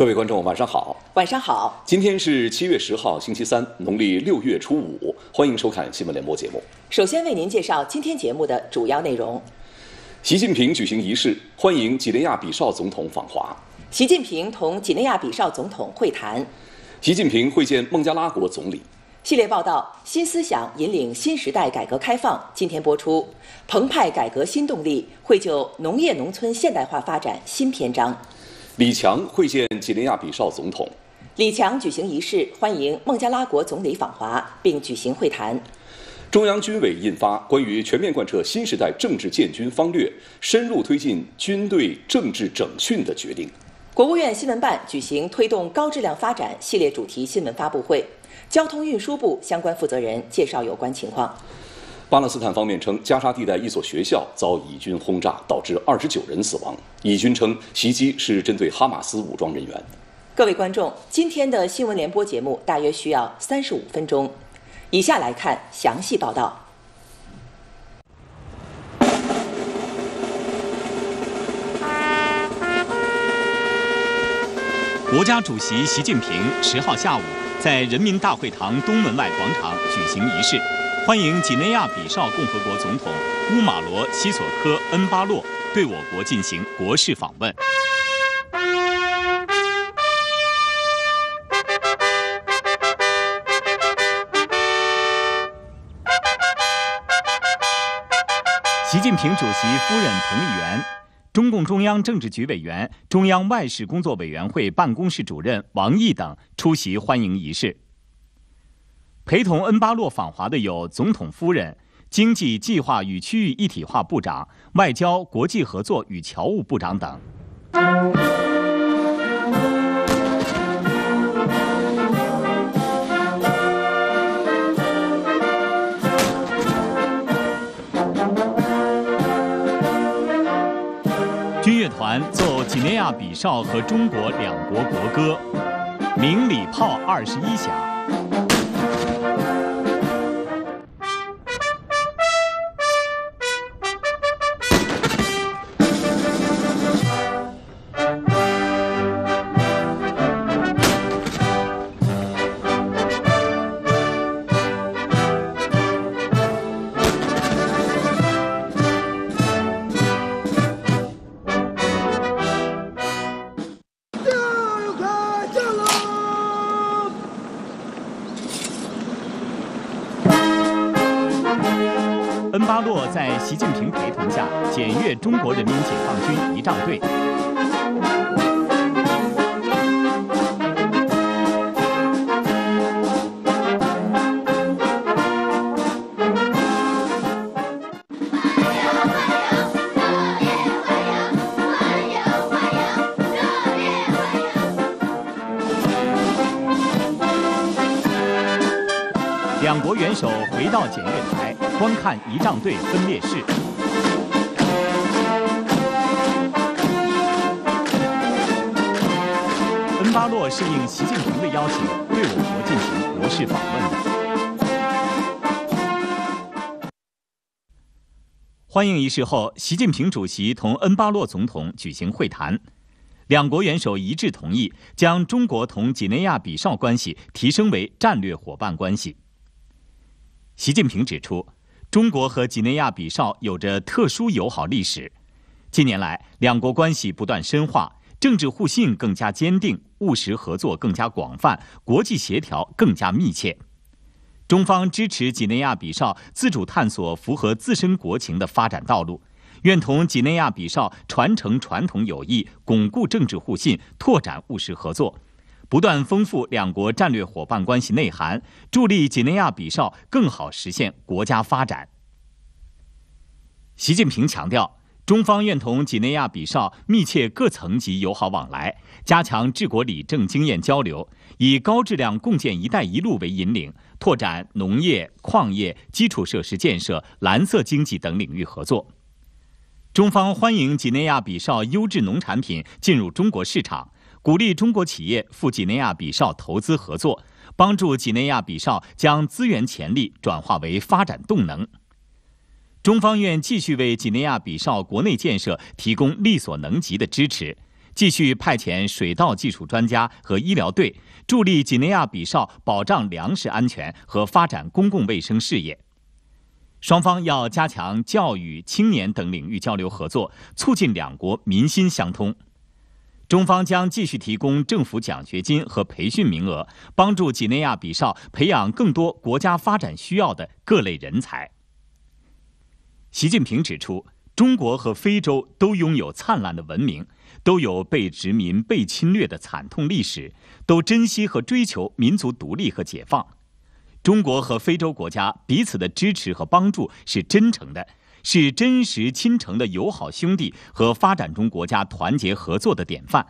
各位观众，晚上好。晚上好。今天是七月十号，星期三，农历六月初五。欢迎收看新闻联播节目。首先为您介绍今天节目的主要内容：习近平举行仪式欢迎几内亚比绍总统访华。习近平同几内亚比绍总统会谈。习近平会见孟加拉国总理。系列报道《新思想引领新时代改革开放》今天播出。澎湃改革新动力，绘就农业农村现代化发展新篇章。李强会见几内亚比绍总统。李强举行仪式欢迎孟加拉国总理访华，并举行会谈。中央军委印发关于全面贯彻新时代政治建军方略、深入推进军队政治整训的决定。国务院新闻办举行推动高质量发展系列主题新闻发布会，交通运输部相关负责人介绍有关情况。巴勒斯坦方面称，加沙地带一所学校遭以军轰炸，导致二十九人死亡。以军称，袭击是针对哈马斯武装人员。各位观众，今天的新闻联播节目大约需要三十五分钟，以下来看详细报道。国家主席习近平十号下午在人民大会堂东门外广场举行仪式。欢迎几内亚比绍共和国总统乌马罗·西索科·恩巴洛对我国进行国事访问。习近平主席夫人彭丽媛、中共中央政治局委员、中央外事工作委员会办公室主任王毅等出席欢迎仪式。陪同恩巴洛访华的有总统夫人、经济计划与区域一体化部长、外交国际合作与侨务部长等。军乐团奏几内亚比绍和中国两国国歌，鸣礼炮二十一响。中国人民解放军仪仗队。欢迎欢迎，热烈欢迎！欢迎欢迎，热烈欢迎！两国元首回到检阅台，观看仪仗队分列式。巴洛是应习近平的邀请对我国进行国事访问的。欢迎仪式后，习近平主席同恩巴洛总统举行会谈，两国元首一致同意将中国同几内亚比绍关系提升为战略伙伴关系。习近平指出，中国和几内亚比绍有着特殊友好历史，近年来两国关系不断深化，政治互信更加坚定。务实合作更加广泛，国际协调更加密切。中方支持几内亚比绍自主探索符合自身国情的发展道路，愿同几内亚比绍传承传统友谊，巩固政治互信，拓展务实合作，不断丰富两国战略伙伴关系内涵，助力几内亚比绍更好实现国家发展。习近平强调。中方愿同几内亚比绍密切各层级友好往来，加强治国理政经验交流，以高质量共建“一带一路”为引领，拓展农业、矿业、基础设施建设、蓝色经济等领域合作。中方欢迎几内亚比绍优质农产品进入中国市场，鼓励中国企业赴几内亚比绍投资合作，帮助几内亚比绍将资源潜力转化为发展动能。中方愿继续为几内亚比绍国内建设提供力所能及的支持，继续派遣水稻技术专家和医疗队，助力几内亚比绍保障粮食安全和发展公共卫生事业。双方要加强教育、青年等领域交流合作，促进两国民心相通。中方将继续提供政府奖学金和培训名额，帮助几内亚比绍培养更多国家发展需要的各类人才。习近平指出，中国和非洲都拥有灿烂的文明，都有被殖民、被侵略的惨痛历史，都珍惜和追求民族独立和解放。中国和非洲国家彼此的支持和帮助是真诚的，是真实亲诚的友好兄弟和发展中国家团结合作的典范。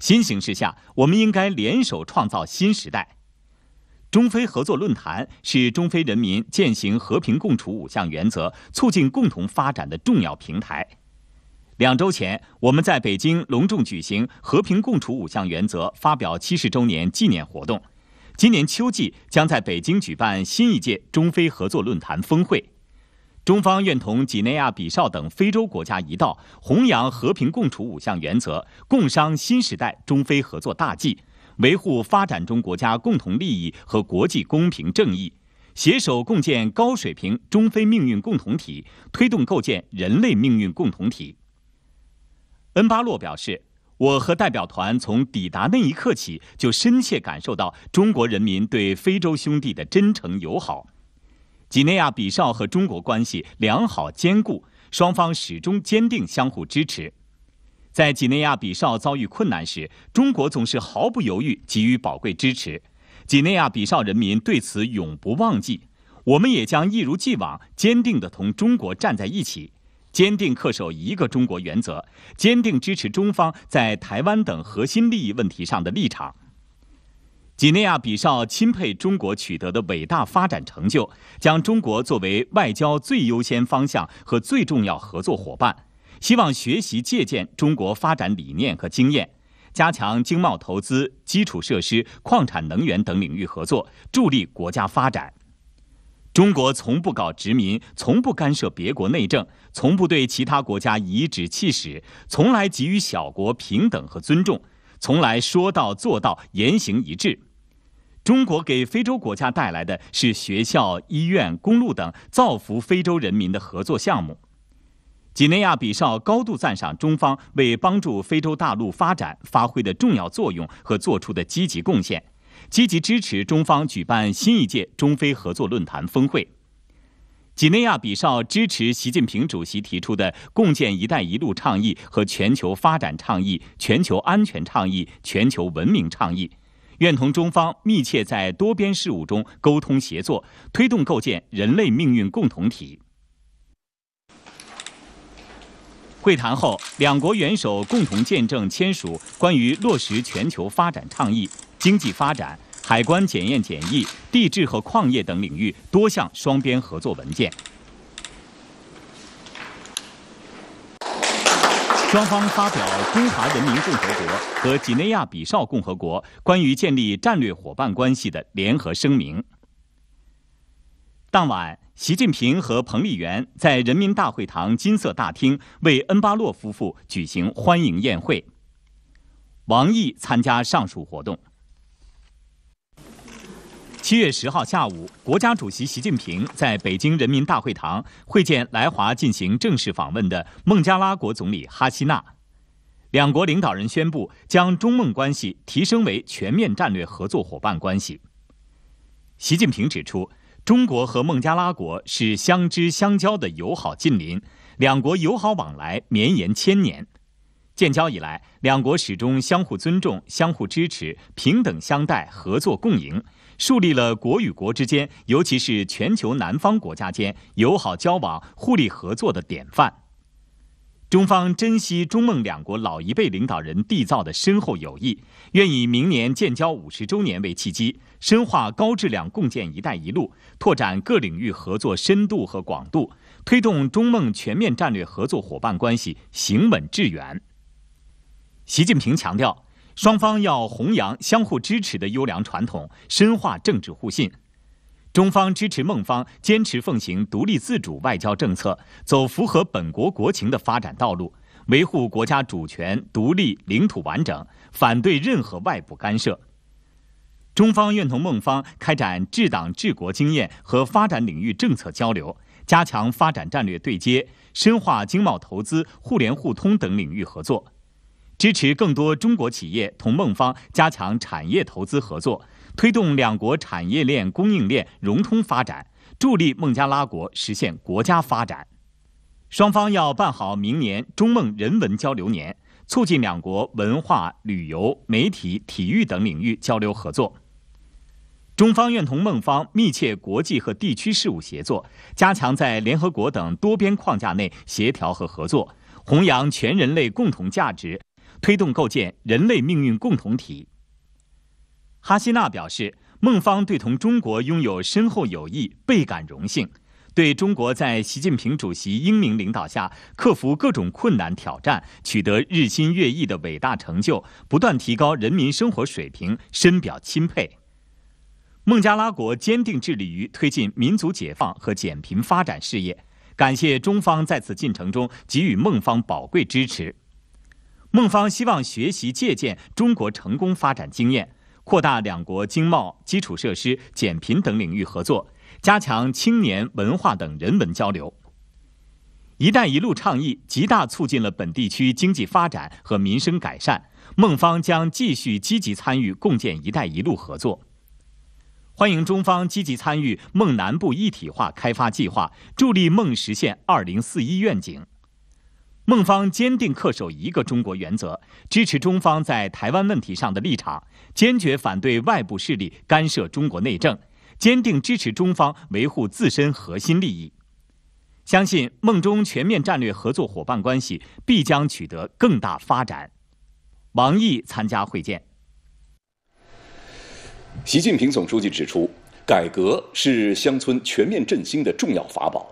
新形势下，我们应该联手创造新时代。中非合作论坛是中非人民践行和平共处五项原则、促进共同发展的重要平台。两周前，我们在北京隆重举行和平共处五项原则发表七十周年纪念活动。今年秋季，将在北京举办新一届中非合作论坛峰会。中方愿同几内亚比绍等非洲国家一道，弘扬和平共处五项原则，共商新时代中非合作大计。维护发展中国家共同利益和国际公平正义，携手共建高水平中非命运共同体，推动构建人类命运共同体。恩巴洛表示，我和代表团从抵达那一刻起就深切感受到中国人民对非洲兄弟的真诚友好。几内亚比绍和中国关系良好坚固，双方始终坚定相互支持。在几内亚比绍遭遇困难时，中国总是毫不犹豫给予宝贵支持。几内亚比绍人民对此永不忘记。我们也将一如既往坚定地同中国站在一起，坚定恪守一个中国原则，坚定支持中方在台湾等核心利益问题上的立场。几内亚比绍钦佩中国取得的伟大发展成就，将中国作为外交最优先方向和最重要合作伙伴。希望学习借鉴中国发展理念和经验，加强经贸投资、基础设施、矿产能源等领域合作，助力国家发展。中国从不搞殖民，从不干涉别国内政，从不对其他国家颐指气使，从来给予小国平等和尊重，从来说到做到，言行一致。中国给非洲国家带来的是学校、医院、公路等造福非洲人民的合作项目。几内亚比绍高度赞赏中方为帮助非洲大陆发展发挥的重要作用和作出的积极贡献，积极支持中方举办新一届中非合作论坛峰会。几内亚比绍支持习近平主席提出的共建“一带一路”倡议和全球发展倡议、全球安全倡议、全球文明倡议，愿同中方密切在多边事务中沟通协作，推动构建人类命运共同体。会谈后，两国元首共同见证签署关于落实全球发展倡议、经济发展、海关检验检疫、地质和矿业等领域多项双边合作文件。双方发表《中华人民共和国和几内亚比绍共和国关于建立战略伙伴关系的联合声明》。当晚，习近平和彭丽媛在人民大会堂金色大厅为恩巴洛夫妇举行欢迎宴会。王毅参加上述活动。七月十号下午，国家主席习近平在北京人民大会堂会见来华进行正式访问的孟加拉国总理哈西娜，两国领导人宣布将中孟关系提升为全面战略合作伙伴关系。习近平指出。中国和孟加拉国是相知相交的友好近邻，两国友好往来绵延千年。建交以来，两国始终相互尊重、相互支持、平等相待、合作共赢，树立了国与国之间，尤其是全球南方国家间友好交往、互利合作的典范。中方珍惜中孟两国老一辈领导人缔造的深厚友谊，愿以明年建交五十周年为契机，深化高质量共建“一带一路”，拓展各领域合作深度和广度，推动中孟全面战略合作伙伴关系行稳致远。习近平强调，双方要弘扬相互支持的优良传统，深化政治互信。中方支持孟方坚持奉行独立自主外交政策，走符合本国国情的发展道路，维护国家主权、独立、领土完整，反对任何外部干涉。中方愿同孟方开展治党治国经验和发展领域政策交流，加强发展战略对接，深化经贸投资、互联互通等领域合作，支持更多中国企业同孟方加强产业投资合作。推动两国产业链、供应链融通发展，助力孟加拉国实现国家发展。双方要办好明年中孟人文交流年，促进两国文化、旅游、媒体、体育等领域交流合作。中方愿同孟方密切国际和地区事务协作，加强在联合国等多边框架内协调和合作，弘扬全人类共同价值，推动构建人类命运共同体。哈希娜表示，孟方对同中国拥有深厚友谊倍感荣幸，对中国在习近平主席英明领导下克服各种困难挑战，取得日新月异的伟大成就，不断提高人民生活水平深表钦佩。孟加拉国坚定致力于推进民族解放和减贫发展事业，感谢中方在此进程中给予孟方宝贵支持。孟方希望学习借鉴中国成功发展经验。扩大两国经贸、基础设施、减贫等领域合作，加强青年、文化等人文交流。“一带一路”倡议极大促进了本地区经济发展和民生改善。孟方将继续积极参与共建“一带一路”合作，欢迎中方积极参与孟南部一体化开发计划，助力孟实现“二零四一”愿景。孟方坚定恪守一个中国原则，支持中方在台湾问题上的立场，坚决反对外部势力干涉中国内政，坚定支持中方维护自身核心利益。相信孟中全面战略合作伙伴关系必将取得更大发展。王毅参加会见。习近平总书记指出，改革是乡村全面振兴的重要法宝。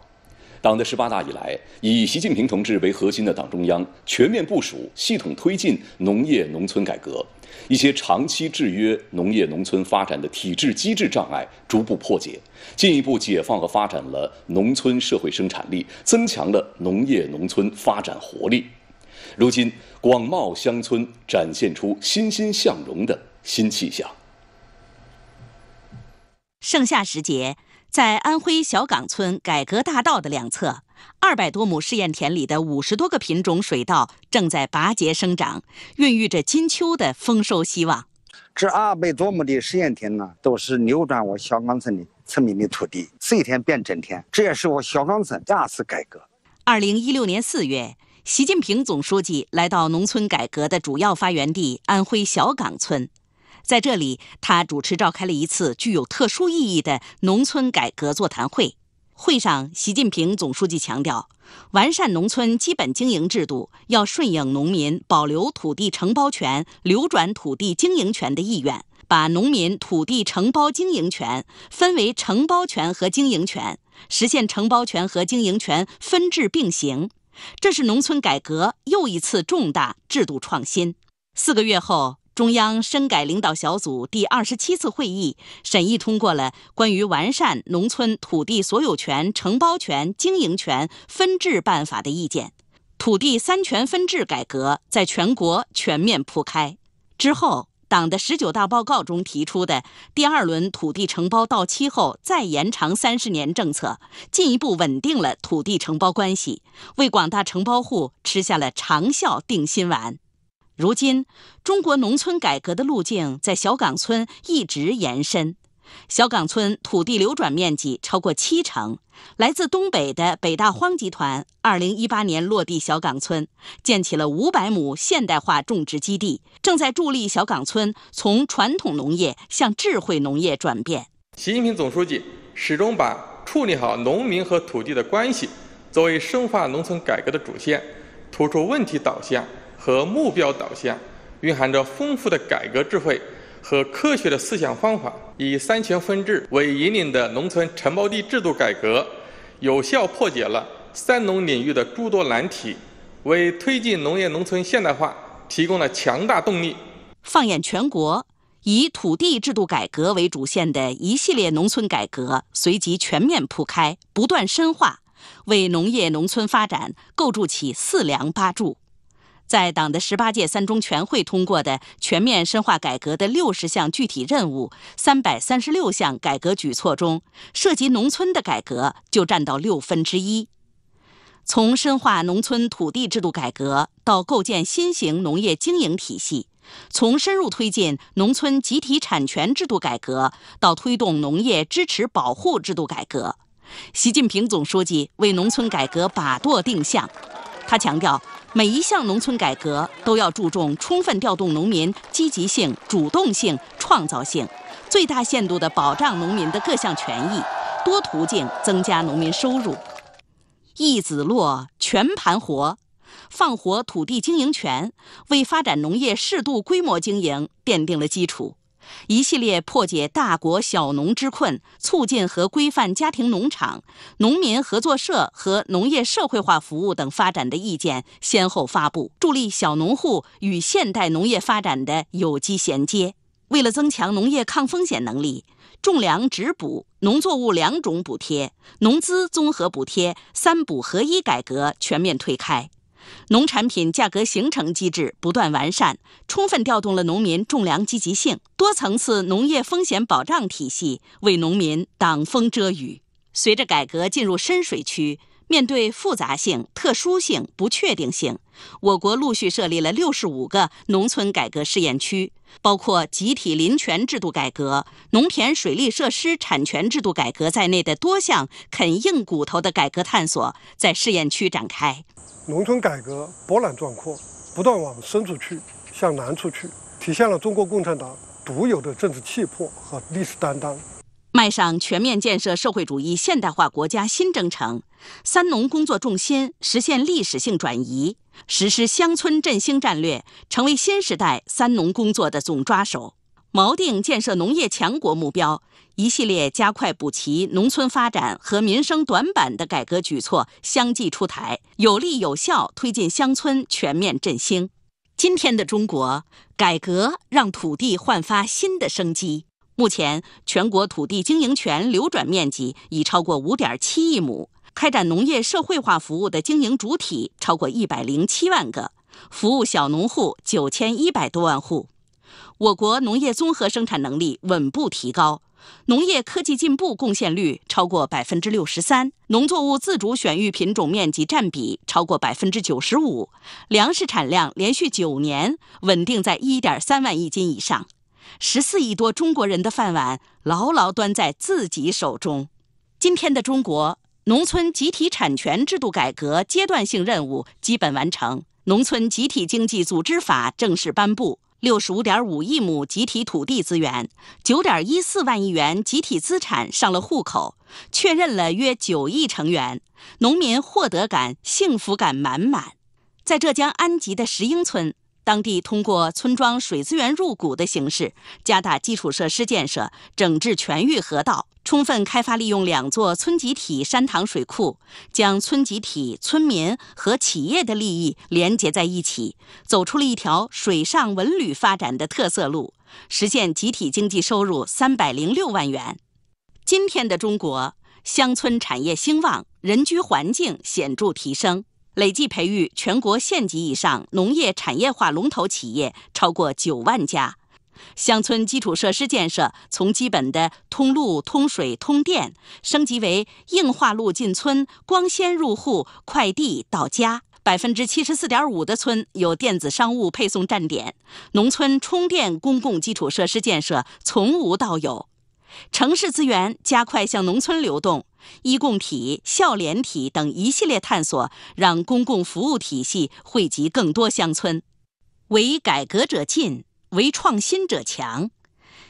党的十八大以来，以习近平同志为核心的党中央全面部署、系统推进农业农村改革，一些长期制约农业农村发展的体制机制障碍逐步破解，进一步解放和发展了农村社会生产力，增强了农业农村发展活力。如今，广袤乡村展现出欣欣向荣的新气象。盛夏时节。在安徽小岗村改革大道的两侧，二百多亩试验田里的五十多个品种水稻正在拔节生长，孕育着金秋的丰收希望。这二百多亩的试验田呢，都是流转我小岗村的村民的土地，碎田变整田，这也是我小岗村第二次改革。二零一六年四月，习近平总书记来到农村改革的主要发源地安徽小岗村。在这里，他主持召开了一次具有特殊意义的农村改革座谈会。会上，习近平总书记强调，完善农村基本经营制度，要顺应农民保留土地承包权、流转土地经营权的意愿，把农民土地承包经营权分为承包权和经营权，实现承包权和经营权分置并行。这是农村改革又一次重大制度创新。四个月后。中央深改领导小组第二十七次会议审议通过了关于完善农村土地所有权、承包权、经营权分置办法的意见。土地三权分置改革在全国全面铺开之后，党的十九大报告中提出的第二轮土地承包到期后再延长三十年政策，进一步稳定了土地承包关系，为广大承包户吃下了长效定心丸。如今，中国农村改革的路径在小岗村一直延伸。小岗村土地流转面积超过七成，来自东北的北大荒集团二零一八年落地小岗村，建起了五百亩现代化种植基地，正在助力小岗村从传统农业向智慧农业转变。习近平总书记始终把处理好农民和土地的关系作为深化农村改革的主线，突出问题导向。和目标导向，蕴含着丰富的改革智慧和科学的思想方法。以三权分置为引领的农村承包地制度改革，有效破解了三农领域的诸多难题，为推进农业农村现代化提供了强大动力。放眼全国，以土地制度改革为主线的一系列农村改革随即全面铺开，不断深化，为农业农村发展构筑起四梁八柱。在党的十八届三中全会通过的全面深化改革的六十项具体任务、三百三十六项改革举措中，涉及农村的改革就占到六分之一。从深化农村土地制度改革到构建新型农业经营体系，从深入推进农村集体产权制度改革到推动农业支持保护制度改革，习近平总书记为农村改革把舵定向。他强调，每一项农村改革都要注重充分调动农民积极性、主动性、创造性，最大限度地保障农民的各项权益，多途径增加农民收入。一子落，全盘活，放活土地经营权，为发展农业适度规模经营奠定了基础。一系列破解大国小农之困、促进和规范家庭农场、农民合作社和农业社会化服务等发展的意见先后发布，助力小农户与现代农业发展的有机衔接。为了增强农业抗风险能力，种粮直补、农作物良种补贴、农资综合补贴“三补合一”改革全面推开。农产品价格形成机制不断完善，充分调动了农民种粮积极性。多层次农业风险保障体系为农民挡风遮雨。随着改革进入深水区，面对复杂性、特殊性、不确定性，我国陆续设立了六十五个农村改革试验区，包括集体林权制度改革、农田水利设施产权制度改革在内的多项啃硬骨头的改革探索在试验区展开。农村改革波澜壮阔，不断往深处去、向南处去，体现了中国共产党独有的政治气魄和历史担当。迈上全面建设社会主义现代化国家新征程，三农工作重心实现历史性转移，实施乡村振兴战略成为新时代三农工作的总抓手。锚定建设农业强国目标，一系列加快补齐农村发展和民生短板的改革举措相继出台，有力有效推进乡村全面振兴。今天的中国，改革让土地焕发新的生机。目前，全国土地经营权流转面积已超过五点七亿亩，开展农业社会化服务的经营主体超过一百零七万个，服务小农户九千一百多万户。我国农业综合生产能力稳步提高，农业科技进步贡献率超过百分之六十三，农作物自主选育品种面积占比超过百分之九十五，粮食产量连续九年稳定在一点三万亿斤以上，十四亿多中国人的饭碗牢牢端在自己手中。今天的中国，农村集体产权制度改革阶段性任务基本完成，农村集体经济组织法正式颁布。六十五点五亿亩集体土地资源，九点一四万亿元集体资产上了户口，确认了约九亿成员，农民获得感、幸福感满满。在浙江安吉的石英村。当地通过村庄水资源入股的形式，加大基础设施建设，整治全域河道，充分开发利用两座村集体山塘水库，将村集体、村民和企业的利益连结在一起，走出了一条水上文旅发展的特色路，实现集体经济收入三百零六万元。今天的中国，乡村产业兴旺，人居环境显著提升。累计培育全国县级以上农业产业化龙头企业超过九万家，乡村基础设施建设从基本的通路、通水、通电升级为硬化路进村、光纤入户、快递到家，百分之七十四点五的村有电子商务配送站点，农村充电公共基础设施建设从无到有。城市资源加快向农村流动，医共体、校联体等一系列探索，让公共服务体系惠及更多乡村。为改革者进，为创新者强。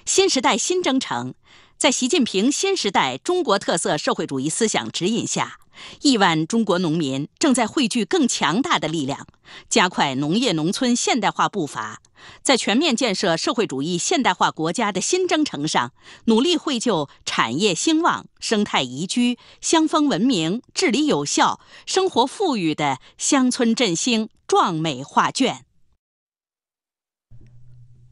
新时代新征程，在习近平新时代中国特色社会主义思想指引下。亿万中国农民正在汇聚更强大的力量，加快农业农村现代化步伐，在全面建设社会主义现代化国家的新征程上，努力绘就产业兴旺、生态宜居、乡风文明、治理有效、生活富裕的乡村振兴壮美画卷。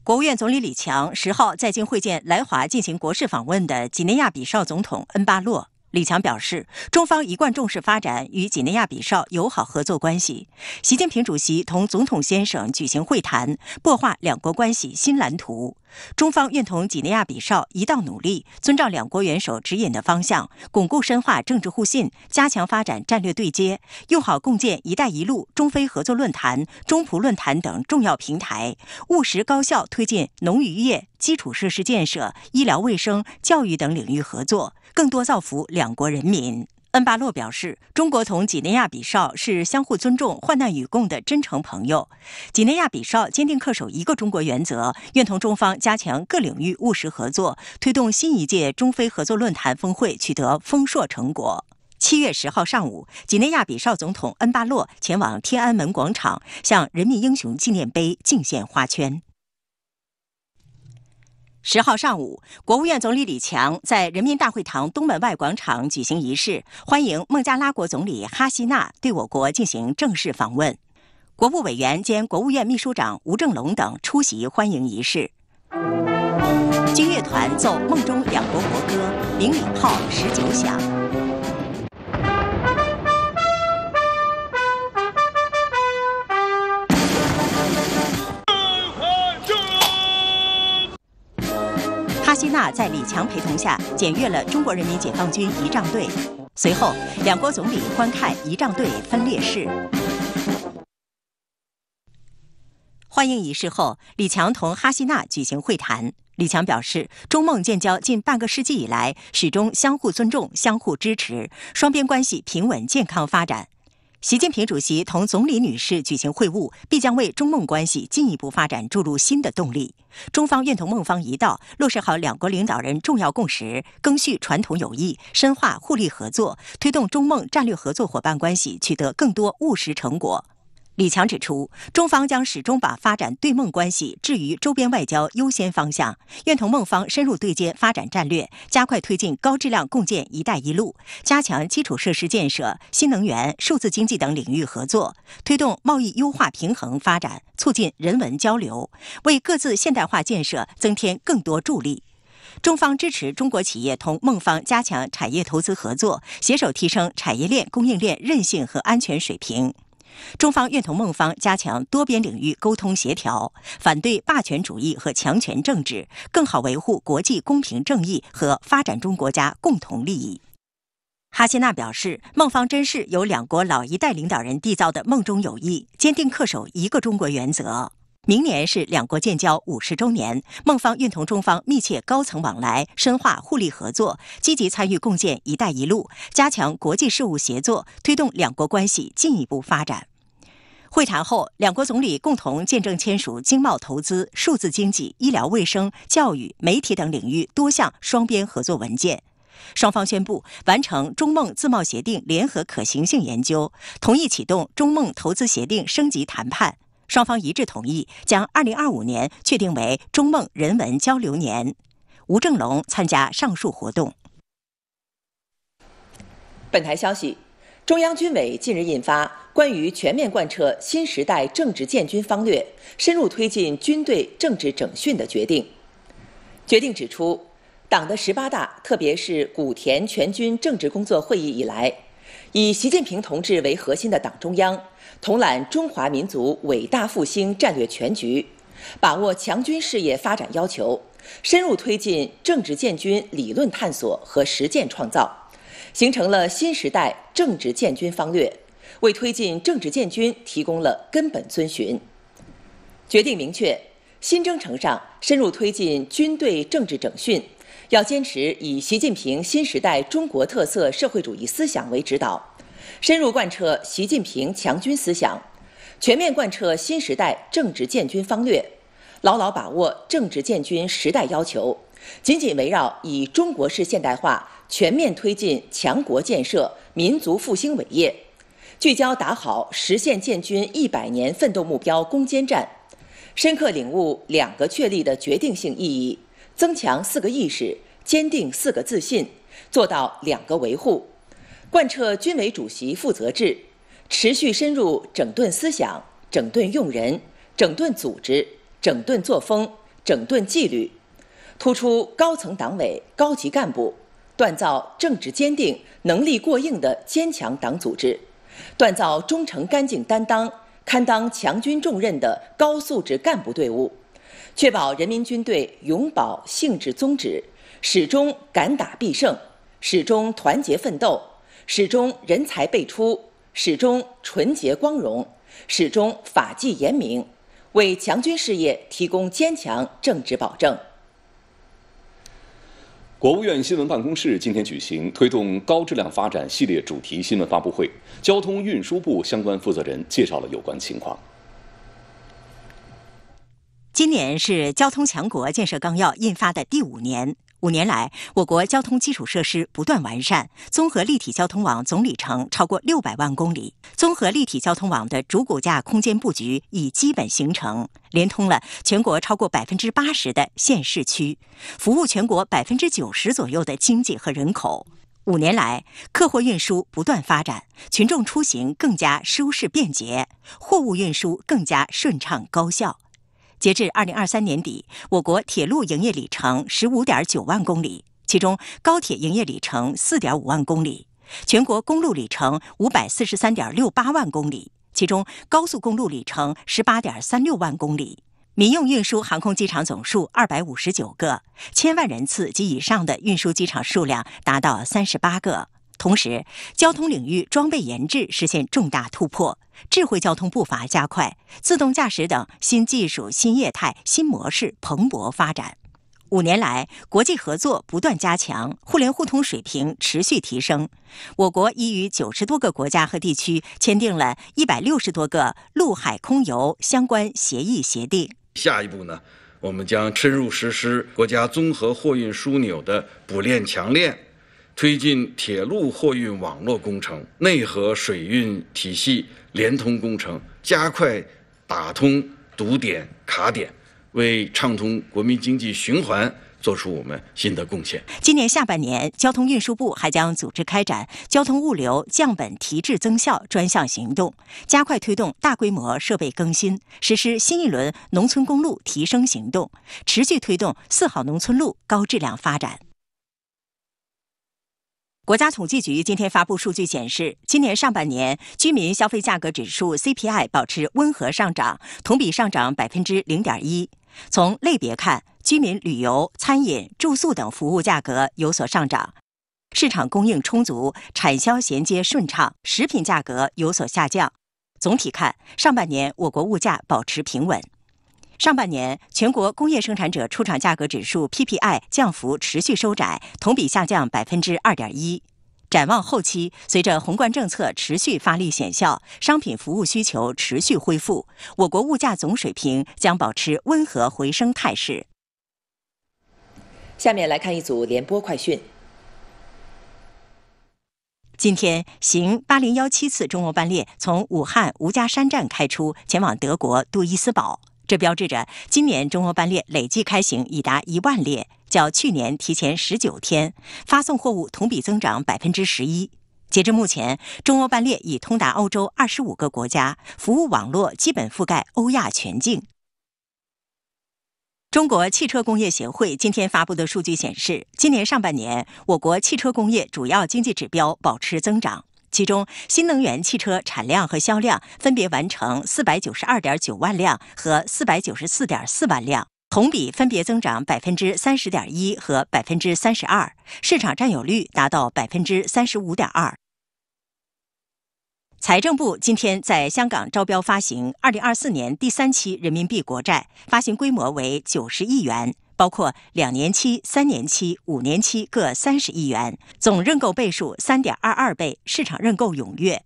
国务院总理李强十号在京会见来华进行国事访问的几内亚比绍总统恩巴洛。李强表示，中方一贯重视发展与几内亚比绍友好合作关系。习近平主席同总统先生举行会谈，擘画两国关系新蓝图。中方愿同几内亚比绍一道努力，遵照两国元首指引的方向，巩固深化政治互信，加强发展战略对接，用好共建“一带一路”、中非合作论坛、中葡论坛等重要平台，务实高效推进农渔业、基础设施建设、医疗卫生、教育等领域合作。更多造福两国人民，恩巴洛表示，中国同几内亚比绍是相互尊重、患难与共的真诚朋友。几内亚比绍坚定恪守一个中国原则，愿同中方加强各领域务实合作，推动新一届中非合作论坛峰会取得丰硕成果。七月十号上午，几内亚比绍总统恩巴洛前往天安门广场，向人民英雄纪念碑敬献花圈。十号上午，国务院总理李强在人民大会堂东门外广场举行仪式，欢迎孟加拉国总理哈希娜对我国进行正式访问。国务委员兼国务院秘书长吴正龙等出席欢迎仪式。军乐团奏梦中两国国歌，鸣礼炮十九响。哈希娜在李强陪同下检阅了中国人民解放军仪仗队，随后两国总理观看仪仗队分列式。欢迎仪式后，李强同哈希娜举行会谈。李强表示，中孟建交近半个世纪以来，始终相互尊重、相互支持，双边关系平稳健康发展。习近平主席同总理女士举行会晤，必将为中孟关系进一步发展注入新的动力。中方愿同孟方一道，落实好两国领导人重要共识，更续传统友谊，深化互利合作，推动中孟战略合作伙伴关系取得更多务实成果。李强指出，中方将始终把发展对孟关系置于周边外交优先方向，愿同孟方深入对接发展战略，加快推进高质量共建“一带一路”，加强基础设施建设、新能源、数字经济等领域合作，推动贸易优化平衡发展，促进人文交流，为各自现代化建设增添更多助力。中方支持中国企业同孟方加强产业投资合作，携手提升产业链、供应链韧性和安全水平。中方愿同孟方加强多边领域沟通协调，反对霸权主义和强权政治，更好维护国际公平正义和发展中国家共同利益。哈希娜表示，孟方珍视由两国老一代领导人缔造的梦中友谊，坚定恪守一个中国原则。明年是两国建交五十周年，孟方愿同中方密切高层往来，深化互利合作，积极参与共建“一带一路”，加强国际事务协作，推动两国关系进一步发展。会谈后，两国总理共同见证签署经贸、投资、数字经济、医疗卫生、教育、媒体等领域多项双边合作文件。双方宣布完成中孟自贸协定联合可行性研究，同意启动中孟投资协定升级谈判。双方一致同意将二零二五年确定为中孟人文交流年。吴正龙参加上述活动。本台消息。中央军委近日印发《关于全面贯彻新时代政治建军方略，深入推进军队政治整训的决定》。决定指出，党的十八大特别是古田全军政治工作会议以来，以习近平同志为核心的党中央统揽中华民族伟大复兴战略全局，把握强军事业发展要求，深入推进政治建军理论探索和实践创造。形成了新时代政治建军方略，为推进政治建军提供了根本遵循。决定明确，新征程上深入推进军队政治整训，要坚持以习近平新时代中国特色社会主义思想为指导，深入贯彻习近平强军思想，全面贯彻新时代政治建军方略，牢牢把握政治建军时代要求，紧紧围绕以中国式现代化。全面推进强国建设、民族复兴伟业，聚焦打好实现建军一百年奋斗目标攻坚战，深刻领悟“两个确立”的决定性意义，增强“四个意识”，坚定“四个自信”，做到“两个维护”，贯彻军委主席负责制，持续深入整顿思想、整顿用人、整顿组织、整顿作风、整顿纪律，突出高层党委、高级干部。锻造政治坚定、能力过硬的坚强党组织，锻造忠诚干净担当、堪当强军重任的高素质干部队伍，确保人民军队永葆性质宗旨，始终敢打必胜，始终团结奋斗，始终人才辈出，始终纯洁光荣，始终法纪严明，为强军事业提供坚强政治保证。国务院新闻办公室今天举行推动高质量发展系列主题新闻发布会，交通运输部相关负责人介绍了有关情况。今年是《交通强国建设纲要》印发的第五年。五年来，我国交通基础设施不断完善，综合立体交通网总里程超过六百万公里。综合立体交通网的主骨架空间布局已基本形成，连通了全国超过百分之八十的县市区，服务全国百分之九十左右的经济和人口。五年来，客货运输不断发展，群众出行更加舒适便捷，货物运输更加顺畅高效。截至二零二三年底，我国铁路营业里程十五点九万公里，其中高铁营业里程四点五万公里；全国公路里程五百四十三点六八万公里，其中高速公路里程十八点三六万公里；民用运输航空机场总数二百五十九个，千万人次及以上的运输机场数量达到三十八个。同时，交通领域装备研制实现重大突破，智慧交通步伐加快，自动驾驶等新技术、新业态、新模式蓬勃发展。五年来，国际合作不断加强，互联互通水平持续提升。我国已与九十多个国家和地区签订了一百六十多个陆海空油相关协议协定。下一步呢，我们将深入实施国家综合货运枢纽的补链强链。推进铁路货运网络工程、内河水运体系联通工程，加快打通堵点卡点，为畅通国民经济循环做出我们新的贡献。今年下半年，交通运输部还将组织开展交通物流降本提质增效专项行动，加快推动大规模设备更新，实施新一轮农村公路提升行动，持续推动四好农村路高质量发展。国家统计局今天发布数据，显示，今年上半年居民消费价格指数 （CPI） 保持温和上涨，同比上涨百分之零点一。从类别看，居民旅游、餐饮、住宿等服务价格有所上涨，市场供应充足，产销衔接顺畅，食品价格有所下降。总体看，上半年我国物价保持平稳。上半年，全国工业生产者出厂价格指数 PPI 降幅持续收窄，同比下降百分之二点一。展望后期，随着宏观政策持续发力显效，商品服务需求持续恢复，我国物价总水平将保持温和回升态势。下面来看一组联播快讯。今天，行八零幺七次中欧班列从武汉吴家山站开出，前往德国杜伊斯堡。这标志着今年中欧班列累计开行已达一万列，较去年提前十九天，发送货物同比增长百分之十一。截至目前，中欧班列已通达欧洲二十五个国家，服务网络基本覆盖欧亚全境。中国汽车工业协会今天发布的数据显示，今年上半年我国汽车工业主要经济指标保持增长。其中，新能源汽车产量和销量分别完成四百九十二点九万辆和四百九十四点四万辆，同比分别增长百分之三十点一和百分之三十二，市场占有率达到百分之三十五点二。财政部今天在香港招标发行二零二四年第三期人民币国债，发行规模为九十亿元。包括两年期、三年期、五年期各三十亿元，总认购倍数三点二二倍，市场认购踊跃。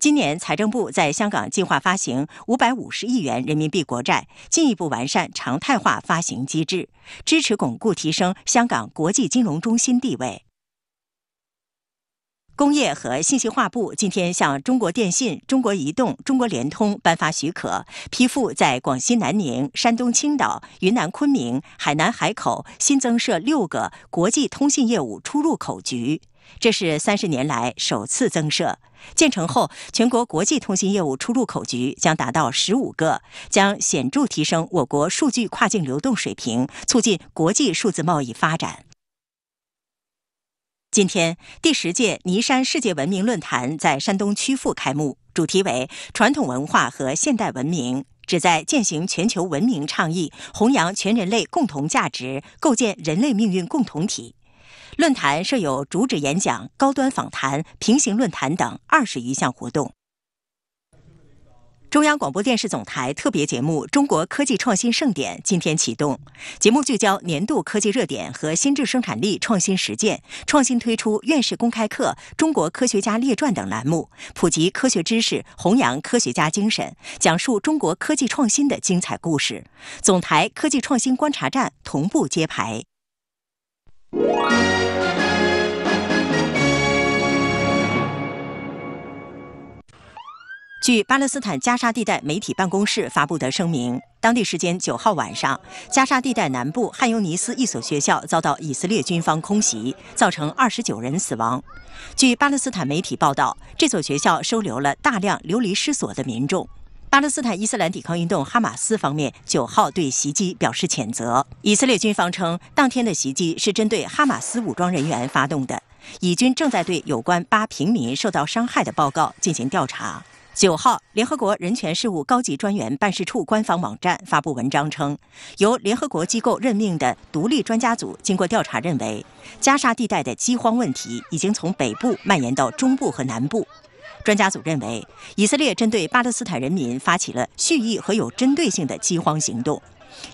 今年财政部在香港计划发行五百五十亿元人民币国债，进一步完善常态化发行机制，支持巩固提升香港国际金融中心地位。工业和信息化部今天向中国电信、中国移动、中国联通颁发许可批复，在广西南宁、山东青岛、云南昆明、海南海口新增设六个国际通信业务出入口局，这是三十年来首次增设。建成后，全国国际通信业务出入口局将达到十五个，将显著提升我国数据跨境流动水平，促进国际数字贸易发展。今天，第十届尼山世界文明论坛在山东曲阜开幕，主题为“传统文化和现代文明”，旨在践行全球文明倡议，弘扬全人类共同价值，构建人类命运共同体。论坛设有主旨演讲、高端访谈、平行论坛等二十余项活动。中央广播电视总台特别节目《中国科技创新盛典》今天启动，节目聚焦年度科技热点和新质生产力创新实践，创新推出院士公开课、中国科学家列传等栏目，普及科学知识，弘扬科学家精神，讲述中国科技创新的精彩故事。总台科技创新观察站同步揭牌。据巴勒斯坦加沙地带媒体办公室发布的声明，当地时间九号晚上，加沙地带南部汉尤尼斯一所学校遭到以色列军方空袭，造成二十九人死亡。据巴勒斯坦媒体报道，这所学校收留了大量流离失所的民众。巴勒斯坦伊斯兰抵抗运动（哈马斯）方面九号对袭击表示谴责。以色列军方称，当天的袭击是针对哈马斯武装人员发动的。以军正在对有关巴平民受到伤害的报告进行调查。九号，联合国人权事务高级专员办事处官方网站发布文章称，由联合国机构任命的独立专家组经过调查认为，加沙地带的饥荒问题已经从北部蔓延到中部和南部。专家组认为，以色列针对巴勒斯坦人民发起了蓄意和有针对性的饥荒行动。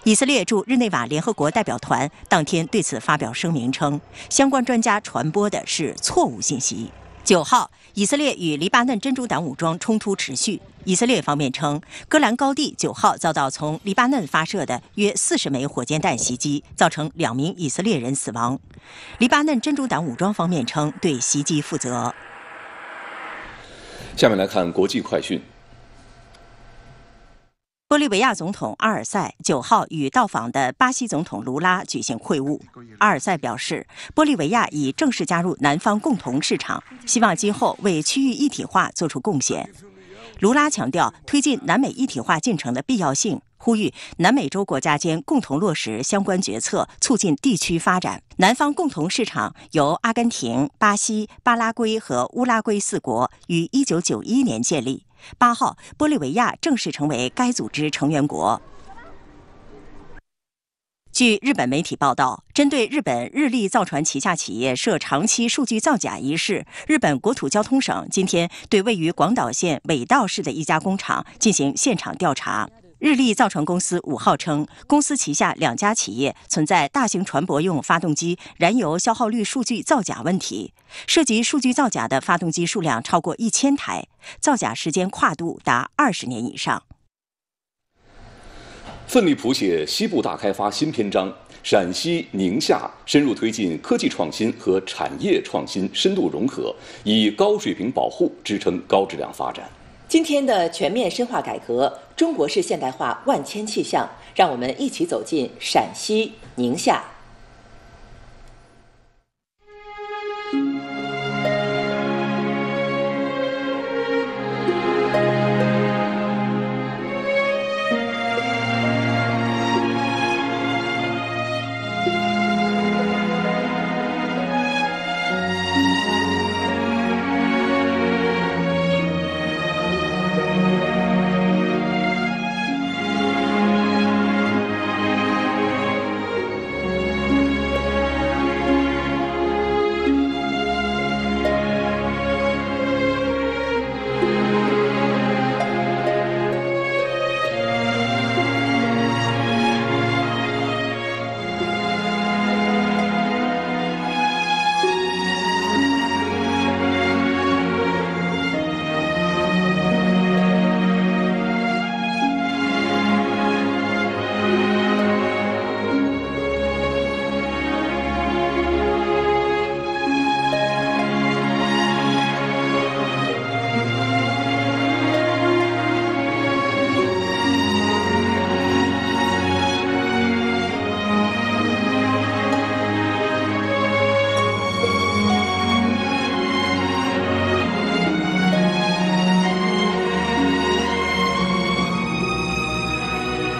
以色列驻日内瓦联合国代表团当天对此发表声明称，相关专家传播的是错误信息。九号，以色列与黎巴嫩真主党武装冲突持续。以色列方面称，戈兰高地九号遭到从黎巴嫩发射的约四十枚火箭弹袭击，造成两名以色列人死亡。黎巴嫩真主党武装方面称对袭击负责。下面来看国际快讯。玻利维亚总统阿尔塞九号与到访的巴西总统卢拉举行会晤。阿尔塞表示，玻利维亚已正式加入南方共同市场，希望今后为区域一体化做出贡献。卢拉强调推进南美一体化进程的必要性，呼吁南美洲国家间共同落实相关决策，促进地区发展。南方共同市场由阿根廷、巴西、巴拉圭和乌拉圭四国于一九九一年建立。八号，玻利维亚正式成为该组织成员国。据日本媒体报道，针对日本日立造船旗下企业涉长期数据造假一事，日本国土交通省今天对位于广岛县尾道市的一家工厂进行现场调查。日立造船公司五号称，公司旗下两家企业存在大型船舶用发动机燃油消耗率数据造假问题，涉及数据造假的发动机数量超过一千台，造假时间跨度达二十年以上。奋力谱写西部大开发新篇章，陕西宁夏深入推进科技创新和产业创新深度融合，以高水平保护支撑高质量发展。今天的全面深化改革，中国式现代化万千气象，让我们一起走进陕西、宁夏。